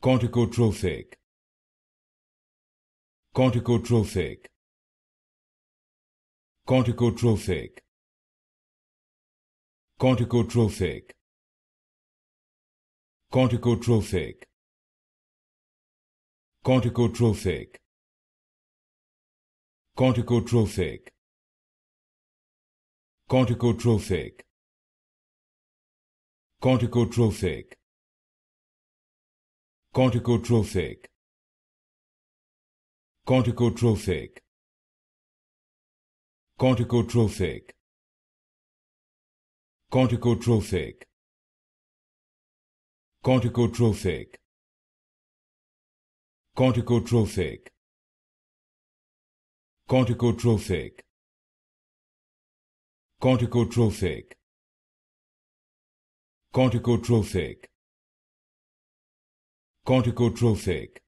corticotrophic corticotrophic corticotrophic corticotrophic corticotrophic corticotrophic corticotrophic corticotrophic corticotrophic corticotrophic corticotrophic corticotrophic corticotrophic corticotrophic corticotrophic corticotrophic corticotrophic corticotrophic corticotrophic